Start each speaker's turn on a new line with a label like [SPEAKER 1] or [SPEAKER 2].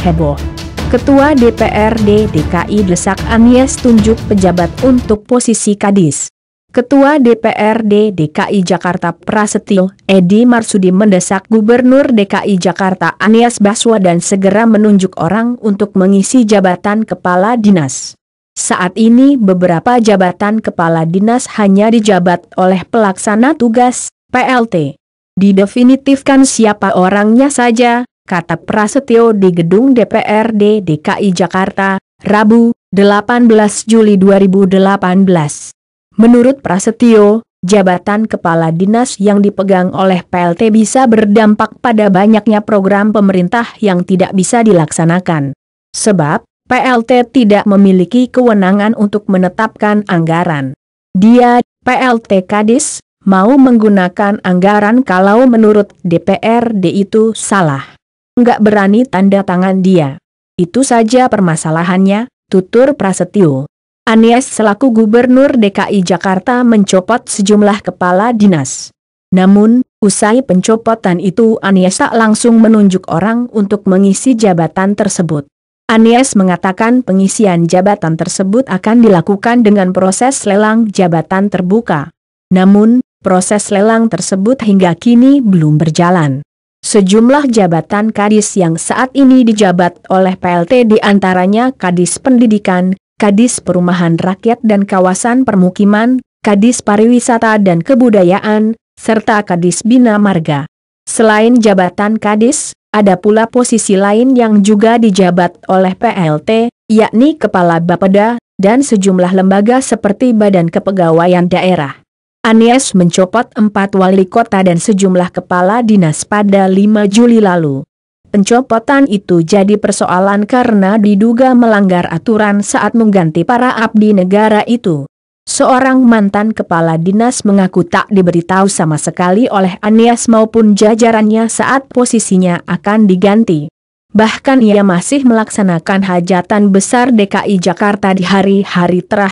[SPEAKER 1] heboh. Ketua DPRD DKI desak Anies tunjuk pejabat untuk posisi Kadis. Ketua DPRD DKI Jakarta Prasetyo Edi Marsudi mendesak Gubernur DKI Jakarta Anies Baswedan segera menunjuk orang untuk mengisi jabatan kepala dinas. Saat ini beberapa jabatan kepala dinas hanya dijabat oleh pelaksana tugas, PLT. Didefinitifkan siapa orangnya saja, kata Prasetyo di gedung DPRD DKI Jakarta, Rabu, 18 Juli 2018. Menurut Prasetyo, jabatan kepala dinas yang dipegang oleh PLT bisa berdampak pada banyaknya program pemerintah yang tidak bisa dilaksanakan. Sebab, PLT tidak memiliki kewenangan untuk menetapkan anggaran. Dia, PLT Kadis, mau menggunakan anggaran kalau menurut DPRD itu salah nggak berani tanda tangan dia. Itu saja permasalahannya, tutur Prasetyo. Anies selaku Gubernur DKI Jakarta mencopot sejumlah kepala dinas. Namun, usai pencopotan itu Anies tak langsung menunjuk orang untuk mengisi jabatan tersebut. Anies mengatakan pengisian jabatan tersebut akan dilakukan dengan proses lelang jabatan terbuka. Namun, proses lelang tersebut hingga kini belum berjalan. Sejumlah jabatan kadis yang saat ini dijabat oleh PLT diantaranya Kadis Pendidikan, Kadis Perumahan Rakyat dan Kawasan Permukiman, Kadis Pariwisata dan Kebudayaan, serta Kadis Bina Marga. Selain jabatan Kadis, ada pula posisi lain yang juga dijabat oleh PLT, yakni Kepala Bapeda, dan sejumlah lembaga seperti Badan Kepegawaian Daerah. Anies mencopot empat wali kota dan sejumlah kepala dinas pada 5 Juli lalu. Pencopotan itu jadi persoalan karena diduga melanggar aturan saat mengganti para abdi negara itu. Seorang mantan kepala dinas mengaku tak diberitahu sama sekali oleh Anies maupun jajarannya saat posisinya akan diganti. Bahkan ia masih melaksanakan hajatan besar DKI Jakarta di hari-hari terakhir.